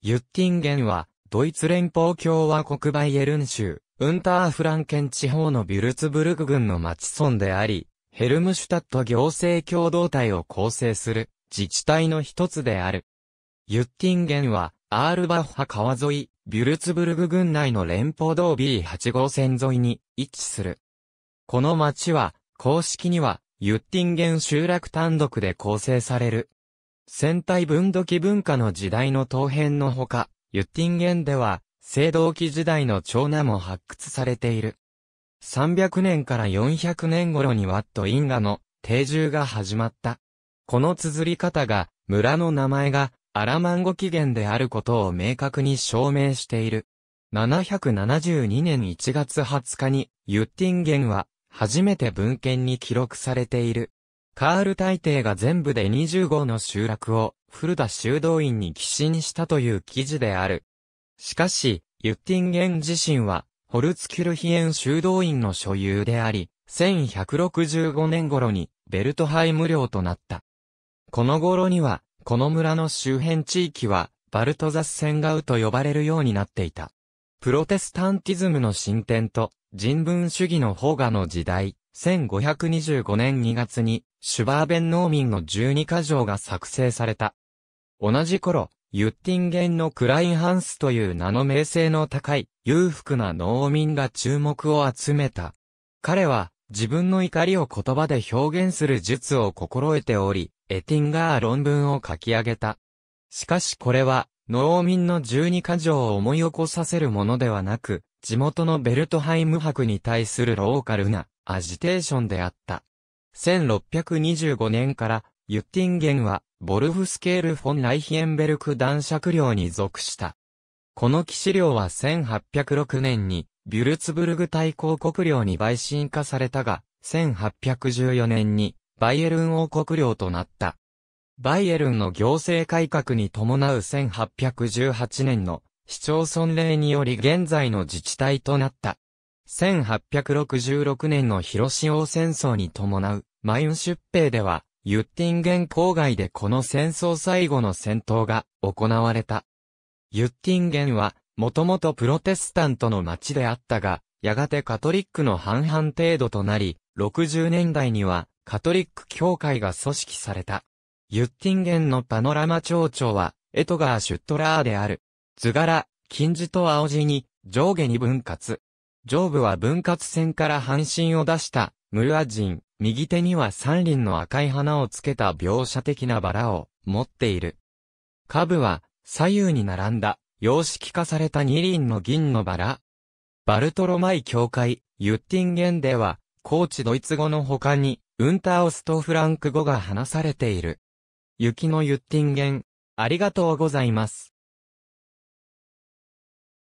ユッティンゲンは、ドイツ連邦共和国バイエルン州、ウンターフランケン地方のビュルツブルク郡の町村であり、ヘルムシュタット行政共同体を構成する自治体の一つである。ユッティンゲンは、アールバッハ川沿い、ビュルツブルグ郡内の連邦道 B8 号線沿いに位置する。この町は、公式には、ユッティンゲン集落単独で構成される戦隊分土器文化の時代の当編のほか、ユッティンゲンでは、青銅器時代の長男も発掘されている。300年から400年頃にワット因果の定住が始まった。この綴り方が、村の名前がアラマンゴ起源であることを明確に証明している。772年1月20日に、ユッティンゲンは、初めて文献に記録されている。カール大帝が全部で25の集落を古田修道院に寄進したという記事である。しかし、ユッティンゲン自身は、ホルツキュルヒエン修道院の所有であり、1165年頃にベルトハイム領となった。この頃には、この村の周辺地域は、バルトザスセンガウと呼ばれるようになっていた。プロテスタンティズムの進展と人文主義の保護の時代、1525年2月にシュバーベン農民の12箇条が作成された。同じ頃、ユッティンゲンのクラインハンスという名の名声の高い裕福な農民が注目を集めた。彼は自分の怒りを言葉で表現する術を心得ており、エティンガー論文を書き上げた。しかしこれは農民の12箇条を思い起こさせるものではなく、地元のベルトハイム博に対するローカルなアジテーションであった。1625年からユッティンゲンはボルフスケール・フォン・ライヒエンベルク男爵領に属した。この騎士領は1806年にビュルツブルグ大公国領に陪審化されたが、1814年にバイエルン王国領となった。バイエルンの行政改革に伴う1818年の市町村令により現在の自治体となった。1866年の広島戦争に伴うマイン出兵では、ユッティンゲン郊外でこの戦争最後の戦闘が行われた。ユッティンゲンは、もともとプロテスタントの町であったが、やがてカトリックの半々程度となり、60年代にはカトリック教会が組織された。ユッティンゲンのパノラマ町長は、エトガー・シュットラーである。図柄、金字と青字に、上下に分割。上部は分割線から半身を出した、ムルア人、右手には三輪の赤い花をつけた描写的なバラを持っている。下部は左右に並んだ様式化された二輪の銀のバラ。バルトロマイ教会、ユッティンゲンでは、高知ドイツ語の他に、ウンターオストフランク語が話されている。雪のユッティンゲン、ありがとうございます。